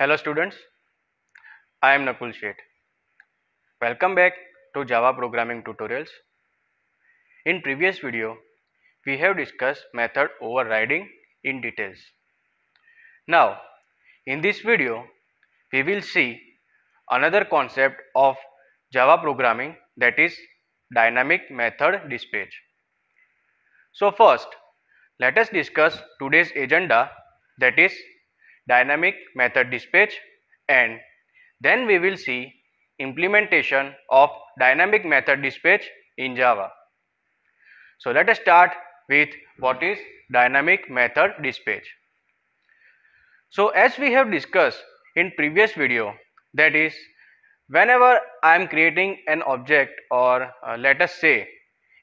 Hello students, I am Nakul Sheth. Welcome back to Java programming tutorials. In previous video, we have discussed method overriding in details. Now, in this video, we will see another concept of Java programming that is dynamic method dispatch. So first, let us discuss today's agenda that is dynamic method dispatch and then we will see implementation of dynamic method dispatch in Java. So let us start with what is dynamic method dispatch. So as we have discussed in previous video that is whenever I am creating an object or uh, let us say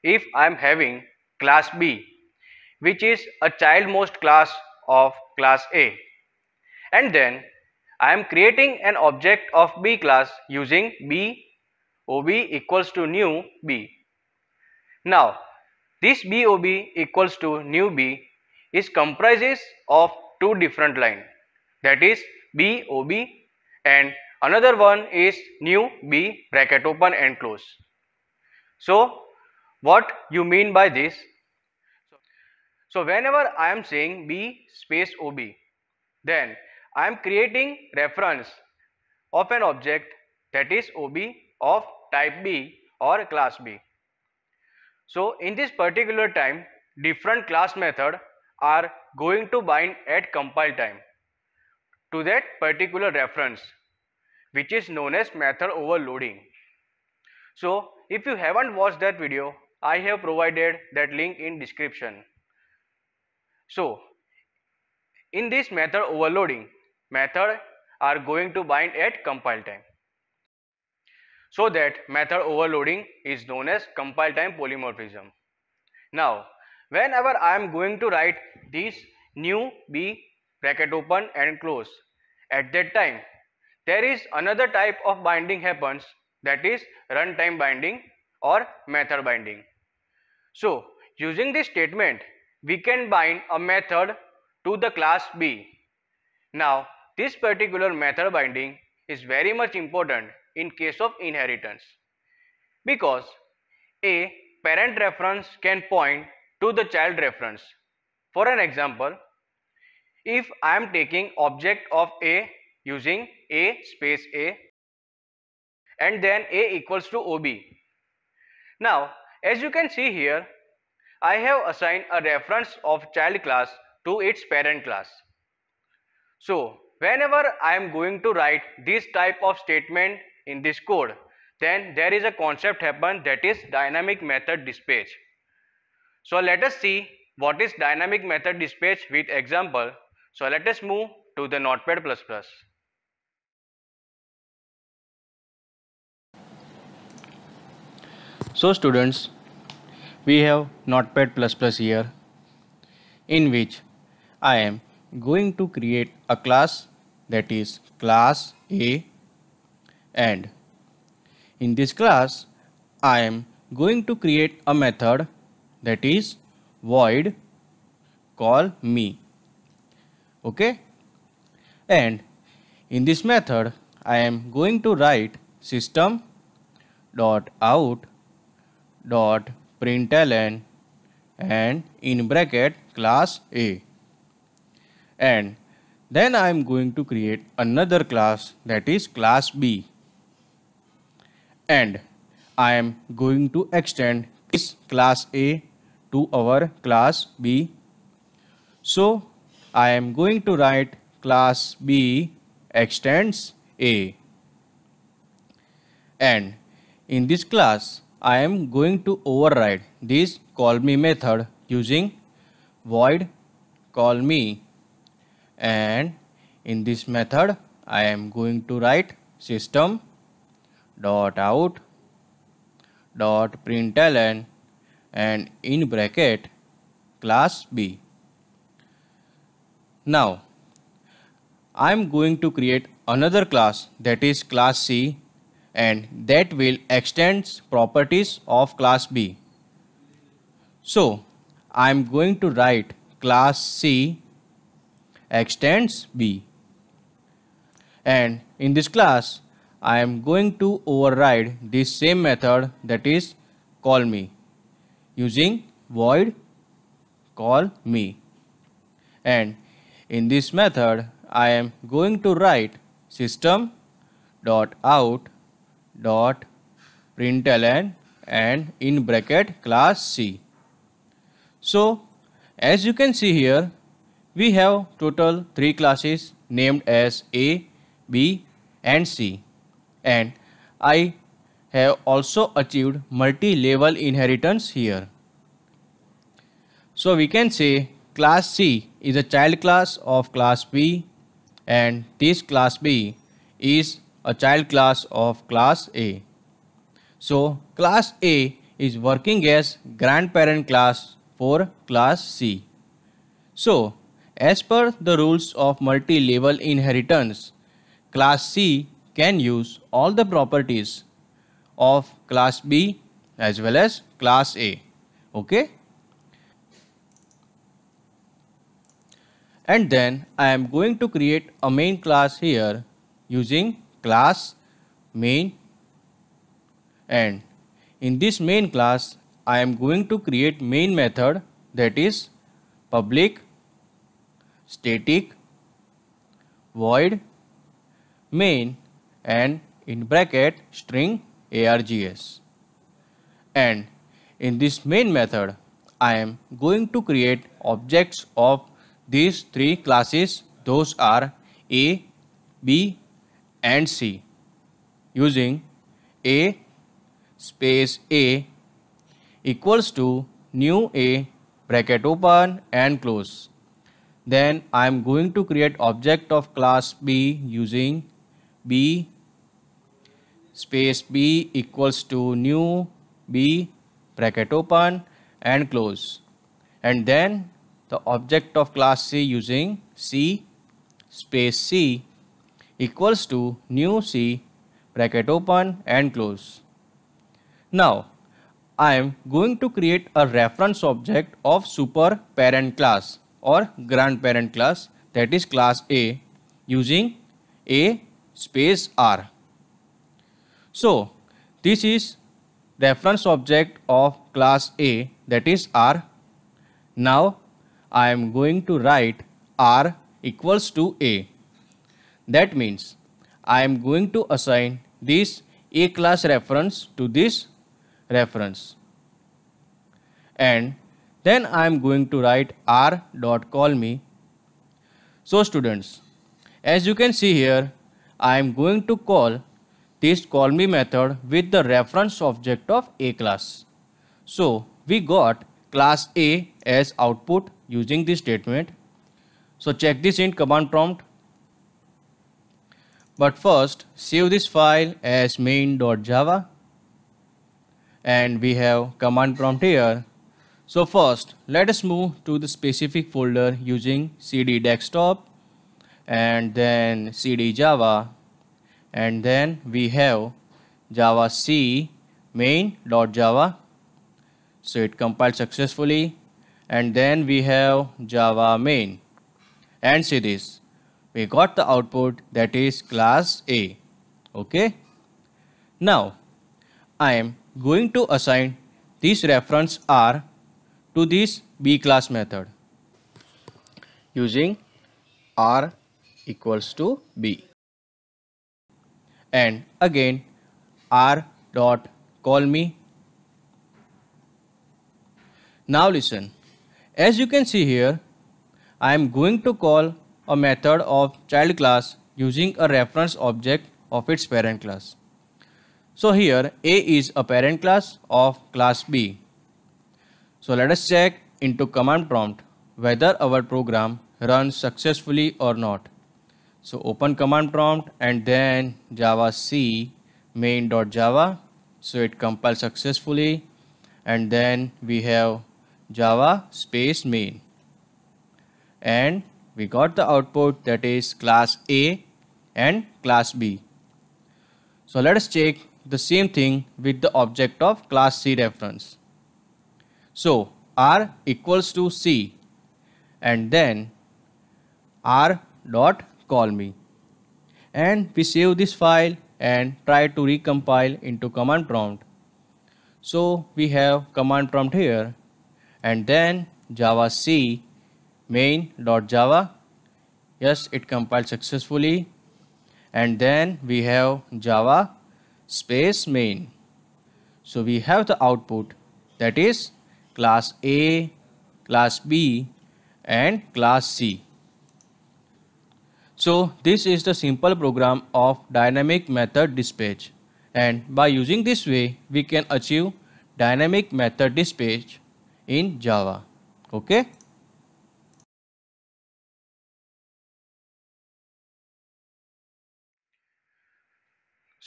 if I am having class B which is a child most class of class A and then I am creating an object of B class using B OB equals to new B. Now this BOB equals to new B is comprises of two different line that is BOB and another one is new B bracket open and close. So what you mean by this? So whenever I am saying B space OB then I am creating reference of an object that is OB of type B or class B. So in this particular time different class method are going to bind at compile time to that particular reference which is known as method overloading. So if you haven't watched that video I have provided that link in description. So in this method overloading method are going to bind at compile time. So that method overloading is known as compile time polymorphism. Now, whenever I am going to write this new b bracket open and close at that time, there is another type of binding happens that is runtime binding or method binding. So, using this statement, we can bind a method to the class B. Now, this particular method binding is very much important in case of inheritance because a parent reference can point to the child reference. For an example, if I am taking object of A using A space A and then A equals to OB. Now, as you can see here, I have assigned a reference of child class to its parent class. So, whenever I am going to write this type of statement in this code, then there is a concept happen that is dynamic method dispatch. So let us see what is dynamic method dispatch with example. So let us move to the notepad++. So students, we have notepad++ here in which I am going to create a class that is class A and in this class I am going to create a method that is void call me okay and in this method I am going to write system dot out dot println and in bracket class A and then I am going to create another class that is class B. And I am going to extend this class A to our class B. So I am going to write class B extends A. And in this class, I am going to override this call me method using void call me and in this method I am going to write system dot out dot println and in bracket class B. Now I am going to create another class that is class C and that will extend properties of class B. So I am going to write class C extends B. And in this class, I am going to override this same method that is call me using void call me. And in this method, I am going to write system dot out dot println and in bracket class C. So as you can see here we have total 3 classes named as A, B and C and I have also achieved multi-level inheritance here. So we can say class C is a child class of class B and this class B is a child class of class A. So class A is working as grandparent class for class C. So as per the rules of multi-level inheritance, class C can use all the properties of class B as well as class A. Okay. And then I am going to create a main class here using class main and in this main class I am going to create main method that is public static, void, main and in bracket string args. And in this main method, I am going to create objects of these three classes. Those are A, B and C using A space A equals to new A bracket open and close then I am going to create object of class B using B space B equals to new B bracket open and close and then the object of class C using C space C equals to new C bracket open and close. Now I am going to create a reference object of super parent class or grandparent class that is class A using A space R. So this is reference object of class A that is R. Now I am going to write R equals to A. That means I am going to assign this A class reference to this reference and then I am going to write r dot call me. So students, as you can see here, I am going to call this call me method with the reference object of a class. So we got class A as output using this statement. So check this in command prompt. But first save this file as main.java and we have command prompt here so first, let us move to the specific folder using cd desktop and then cd java and then we have java c main.java. So it compiled successfully and then we have java main and see this we got the output that is class A okay now I am going to assign this reference R to this B class method using R equals to B. And again R dot call me. Now listen, as you can see here, I am going to call a method of child class using a reference object of its parent class. So here A is a parent class of class B so let us check into command prompt whether our program runs successfully or not. So open command prompt and then java c main.java. So it compiles successfully and then we have java space main and we got the output that is class A and class B. So let us check the same thing with the object of class C reference. So R equals to C and then R dot call me and we save this file and try to recompile into command prompt. So we have command prompt here and then java c main dot java yes it compiled successfully and then we have java space main so we have the output that is class A, class B and class C. So this is the simple program of dynamic method dispatch and by using this way we can achieve dynamic method dispatch in Java. Okay.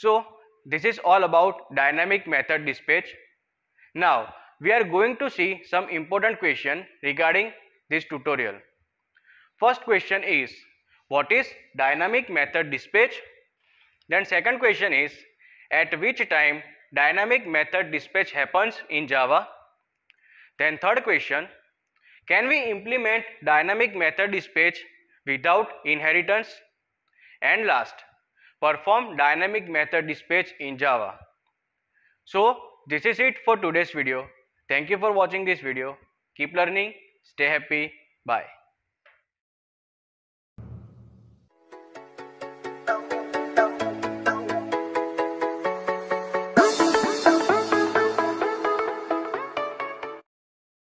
So this is all about dynamic method dispatch. Now we are going to see some important question regarding this tutorial. First question is, what is dynamic method dispatch? Then second question is, at which time dynamic method dispatch happens in Java? Then third question, can we implement dynamic method dispatch without inheritance? And last, perform dynamic method dispatch in Java. So this is it for today's video. Thank you for watching this video. Keep learning. Stay happy. Bye.